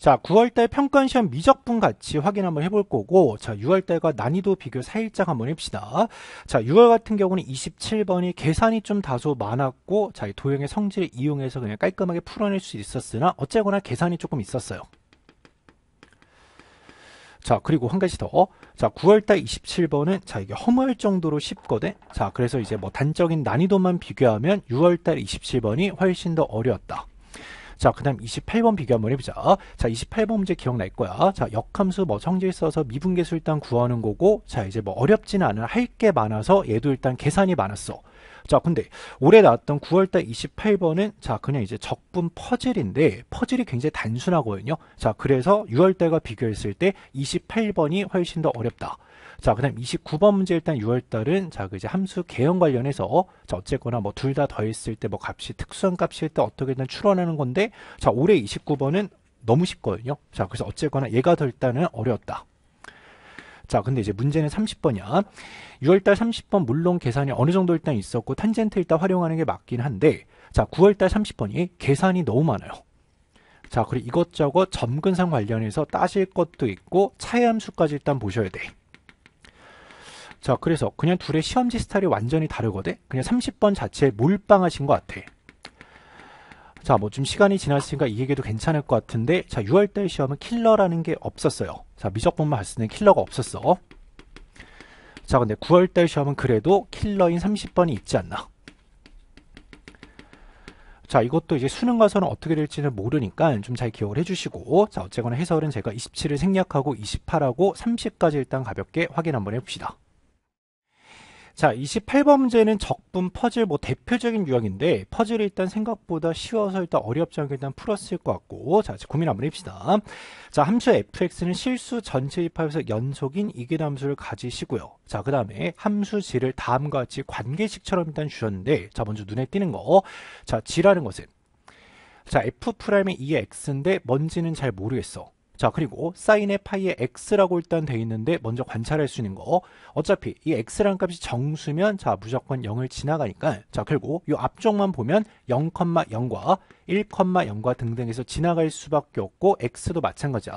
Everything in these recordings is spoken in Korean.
자, 9월달 평가시험 미적분 같이 확인 한번 해볼 거고 자, 6월달과 난이도 비교 4일장 한번 해봅시다. 자, 6월 같은 경우는 27번이 계산이 좀 다소 많았고 자, 도형의 성질을 이용해서 그냥 깔끔하게 풀어낼 수 있었으나 어쨌거나 계산이 조금 있었어요. 자 그리고 한 가지 더 자 9월달 27번은 자 이게 허무할 정도로 쉽거든 자 그래서 이제 뭐 단적인 난이도만 비교하면 6월달 27번이 훨씬 더 어려웠다 자, 그 다음 28번 비교 한번 해보자. 자, 28번 문제 기억나 있고요. 자, 역함수 뭐 성질 써서 미분계수 일단 구하는 거고, 자, 이제 뭐 어렵지는 않은 할 게 많아서 얘도 일단 계산이 많았어. 자 근데 올해 나왔던 9월달 28번은 자 그냥 이제 적분 퍼즐인데 퍼즐이 굉장히 단순하거든요 자 그래서 6월달과 비교했을 때 28번이 훨씬 더 어렵다 자, 그 다음 29번 문제 일단 6월달은 자, 그 이제 함수 개형 관련해서 자, 어쨌거나 뭐 둘 다 더했을 때 뭐 값이 특수한 값일 때 어떻게든 출원하는 건데 자, 올해 29번은 너무 쉽거든요. 자, 그래서 어쨌거나 얘가 더 일단은 어려웠다. 자, 근데 이제 문제는 30번이야. 6월달 30번 물론 계산이 어느 정도 일단 있었고 탄젠트 일단 활용하는 게 맞긴 한데 자, 9월달 30번이 계산이 너무 많아요. 자, 그리고 이것저것 점근상 관련해서 따실 것도 있고 차이함수까지 일단 보셔야 돼. 자, 그래서 그냥 둘의 시험지 스타일이 완전히 다르거든? 그냥 30번 자체에 몰빵하신 것 같아. 자, 뭐좀 시간이 지났으니까 이 얘기도 괜찮을 것 같은데 자, 6월달 시험은 킬러라는 게 없었어요. 자, 미적분만 할 수는 킬러가 없었어. 자, 근데 9월달 시험은 그래도 킬러인 30번이 있지 않나. 자, 이것도 이제 수능 가서는 어떻게 될지는 모르니까 좀 잘 기억을 해주시고 자, 어쨌거나 해설은 제가 27을 생략하고 28하고 30까지 일단 가볍게 확인 한번 해봅시다. 자, 28범죄는 적분 퍼즐 뭐 대표적인 유형인데 퍼즐이 일단 생각보다 쉬워서 일단 어렵지 않게 일단 풀었을 것 같고 자, 고민 한번 해봅시다. 자, 함수 fx는 실수 전체 집합에서 연속인 이계함수를 가지시고요. 자, 그 다음에 함수 g를 다음과 같이 관계식처럼 일단 주셨는데 자, 먼저 눈에 띄는 거. 자, g라는 것은 자, f'의 2x인데 뭔지는 잘 모르겠어. 자 그리고 사인의 파이의 x라고 일단 돼 있는데 먼저 관찰할 수 있는 거 어차피 이 x라는 값이 정수면 자 무조건 0을 지나가니까 자 결국 이 앞쪽만 보면 0,0과 1,0과 등등에서 지나갈 수밖에 없고 x도 마찬가지야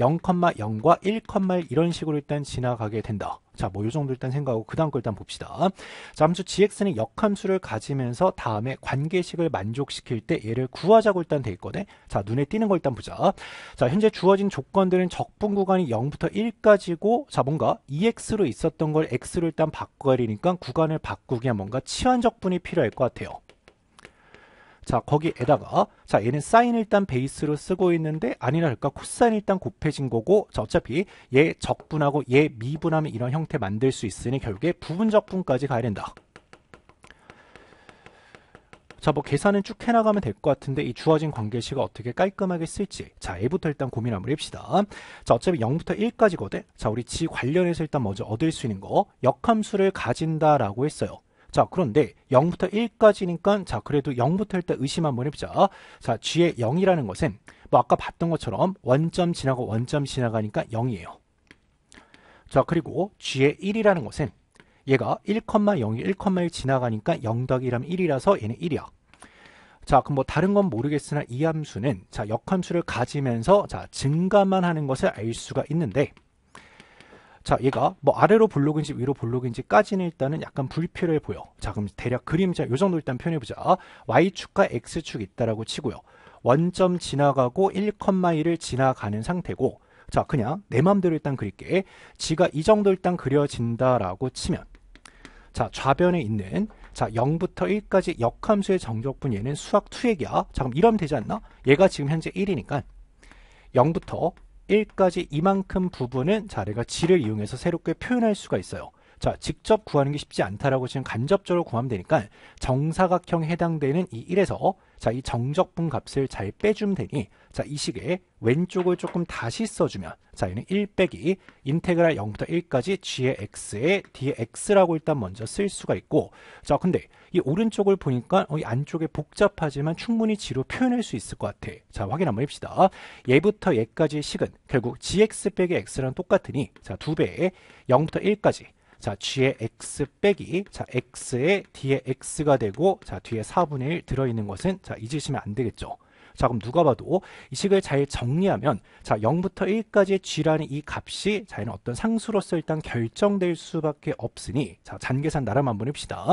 0,0과 1, 이런 식으로 일단 지나가게 된다 자, 뭐 요 정도 일단 생각하고 그 다음 거 일단 봅시다. 자, 함수 gx는 역함수를 가지면서 다음에 관계식을 만족시킬 때 얘를 구하자고 일단 돼 있거든. 자, 눈에 띄는 걸 일단 보자. 자, 현재 주어진 조건들은 적분 구간이 0부터 1까지고 자, 뭔가 EX로 있었던 걸 X로 일단 바꿔되니까 구간을 바꾸기야 뭔가 치환 적분이 필요할 것 같아요. 자 거기에다가 자 얘는 사인 일단 베이스로 쓰고 있는데 아니라 할까 그러니까 코사인 일단 곱해진 거고 자 어차피 얘 적분하고 얘 미분하면 이런 형태 만들 수 있으니 결국에 부분적분까지 가야 된다. 자, 뭐 계산은 쭉 해나가면 될 것 같은데 이 주어진 관계식을 어떻게 깔끔하게 쓸지. 자, A부터 일단 고민 한번 해봅시다. 자, 어차피 0부터 1까지거든. 자, 우리 지 관련해서 일단 먼저 얻을 수 있는 거 역함수를 가진다라고 했어요. 자 그런데 0부터 1까지니까 자 그래도 0부터 일단 의심 한번 해보자 자 g의 0이라는 것은 뭐 아까 봤던 것처럼 원점 지나고 원점 지나가니까 0이에요 자 그리고 g의 1이라는 것은 얘가 1,0이 1,1 지나가니까 0 더하기 1하면 1이라서 얘는 1이야 자 그럼 뭐 다른 건 모르겠으나 이 함수는 자 역함수를 가지면서 자 증가만 하는 것을 알 수가 있는데 자 얘가 뭐 아래로 블록인지 위로 블록인지까지는 일단은 약간 불필요해 보여 자 그럼 대략 그림자 요 정도 일단 표현해보자 y축과 x축 있다라고 치고요 원점 지나가고 1,1을 지나가는 상태고 자 그냥 내 맘대로 일단 그릴게 지가 이 정도 일단 그려진다라고 치면 자 좌변에 있는 자 0부터 1까지 역함수의 정적분 얘는 수학 2액이야자 그럼 이러면 되지 않나? 얘가 지금 현재 1이니까 0부터 1까지 이만큼 부분은 자, 리가 g를 이용해서 새롭게 표현할 수가 있어요. 자, 직접 구하는 게 쉽지 않다라고 지금 간접적으로 구하면 되니까 정사각형에 해당되는 이 1에서 자, 이 정적분 값을 잘 빼주면 되니 자, 이 식에 왼쪽을 조금 다시 써주면 자, 얘는 1 빼기 인테그랄 0부터 1까지 g의 x에 dx라고 일단 먼저 쓸 수가 있고 자, 근데 이 오른쪽을 보니까 어, 이 안쪽에 복잡하지만 충분히 지로 표현할 수 있을 것 같아. 자, 확인 한번 해봅시다. 얘부터 얘까지의 식은 결국 gx 빼기 x랑 똑같으니 자, 2배에 0부터 1까지 자, G의 X 빼기, 자, X의 D의 X가 되고, 자, 뒤에 4분의 1 들어있는 것은, 자, 잊으시면 안 되겠죠. 자, 그럼 누가 봐도 이 식을 잘 정리하면, 자, 0부터 1까지의 G라는 이 값이, 자, 얘는 어떤 상수로서 일단 결정될 수밖에 없으니, 자, 잔계산 나름 한번 해봅시다.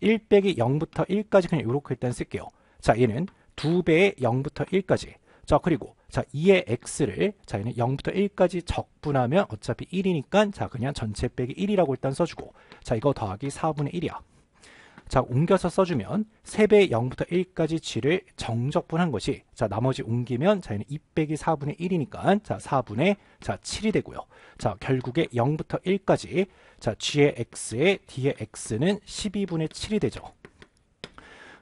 1 빼기 0부터 1까지 그냥 이렇게 일단 쓸게요. 자, 얘는 2배의 0부터 1까지. 자, 그리고 자, 2의 x를 자, 얘는 0부터 1까지 적분하면 어차피 1이니까 자, 그냥 전체 빼기 1이라고 일단 써주고 자, 이거 더하기 4분의 1이야. 자, 옮겨서 써주면 3배 0부터 1까지 g를 정적분한 것이 자, 나머지 옮기면 자, 얘는 2 빼기 4분의 1이니까 자, 4분의 자, 7이 되고요. 자, 결국에 0부터 1까지 자, g의 x에 d의 x는 12분의 7이 되죠.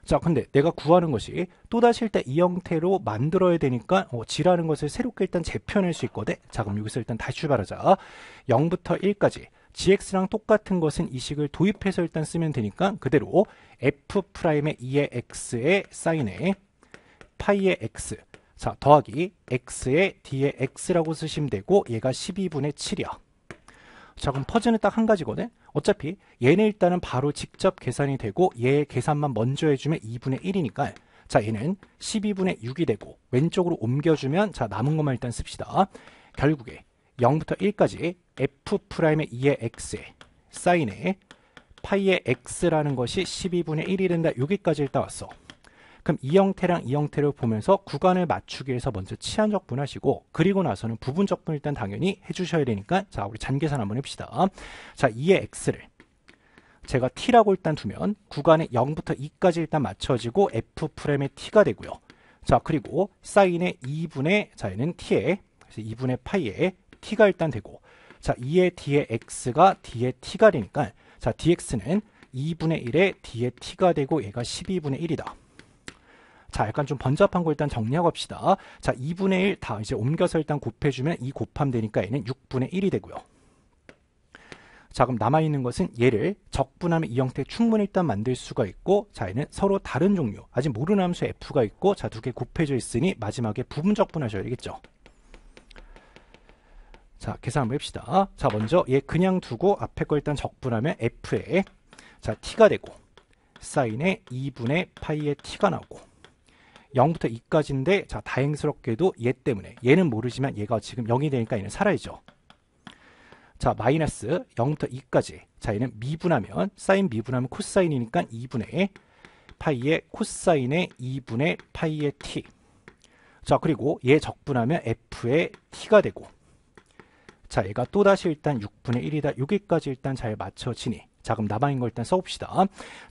자 근데 내가 구하는 것이 또다시 일단 이 형태로 만들어야 되니까 어, 지라는 것을 새롭게 일단 재편할 수 있거든 자 그럼 여기서 일단 다시 출발하자 0부터 1까지 gx랑 똑같은 것은 이 식을 도입해서 일단 쓰면 되니까 그대로 f'의 2의 x의 사인에 파이의 x 자 더하기 x의 d의 x라고 쓰시면 되고 얘가 12분의 7이야 자 그럼 퍼즐은 딱 한 가지거든 어차피 얘는 일단은 바로 직접 계산이 되고 얘 계산만 먼저 해주면 2분의 1이니까 자 얘는 12분의 6이 되고 왼쪽으로 옮겨주면 자 남은 것만 일단 씁시다 결국에 0부터 1까지 f'의 프 2의 x에 사인의 파이의 x라는 것이 12분의 1이 된다 여기까지 일단 왔어 그럼 이 형태랑 이 형태를 보면서 구간을 맞추기 위해서 먼저 치안적 분하시고 그리고 나서는 부분적 분 일단 당연히 해주셔야 되니까 자 우리 잔계산 한번 해봅시다. 자 2의 x를 제가 t라고 일단 두면 구간의 0부터 2까지 일단 맞춰지고 f 프레임의 t가 되고요. 자 그리고 사인의 2분의 자 얘는 t에 2분의 파이에 t가 일단 되고 자 2의 d의 x가 d의 t가 되니까 자 dx는 2분의 1에 d의 t가 되고 얘가 12분의 1이다. 자, 약간 좀 번잡한 거 일단 정리하고 합시다. 자, 2분의 1 다 이제 옮겨서 일단 곱해주면 2 곱함 되니까 얘는 6분의 1이 되고요. 자 그럼 남아있는 것은 얘를 적분하면 이 형태 충분히 일단 만들 수가 있고 자 얘는 서로 다른 종류 아직 모르는 함수 f가 있고 자두 개 곱해져 있으니 마지막에 부분 적분하셔야 되겠죠 자 계산 한번 해봅시다 자 먼저 얘 그냥 두고 앞에 거 일단 적분하면 f에 자 t가 되고 사인의 2분의 파이의 t가 나오고 0부터 2까지인데 자 다행스럽게도 얘 때문에 얘는 모르지만 얘가 지금 0이 되니까 얘는 살아야죠자 마이너스 0부터 2까지 자 얘는 미분하면 사인 미분하면 코사인이니까 2분의 파이의 코사인의 2분의 파이의 t 자 그리고 얘 적분하면 f의 t가 되고 자 얘가 또다시 일단 6분의 1이다 여기까지 일단 잘 맞춰지니 자 그럼 남아있는 걸 일단 써봅시다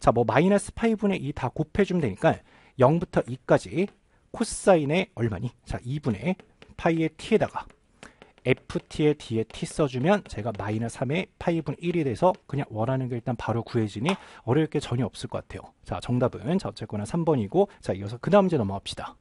자 뭐 마이너스 파이분의 2 다 곱해주면 되니까 0부터 2까지 코사인의 얼마니? 자, 2분의 파이의 t에다가 ft의 d에 t 써주면 제가 마이너스 3의 파이분 1이 돼서 그냥 원하는 게 일단 바로 구해지니 어려울 게 전혀 없을 것 같아요. 자, 정답은 자, 어쨌거나 3번이고 자, 이어서 그 다음 문제 넘어갑시다.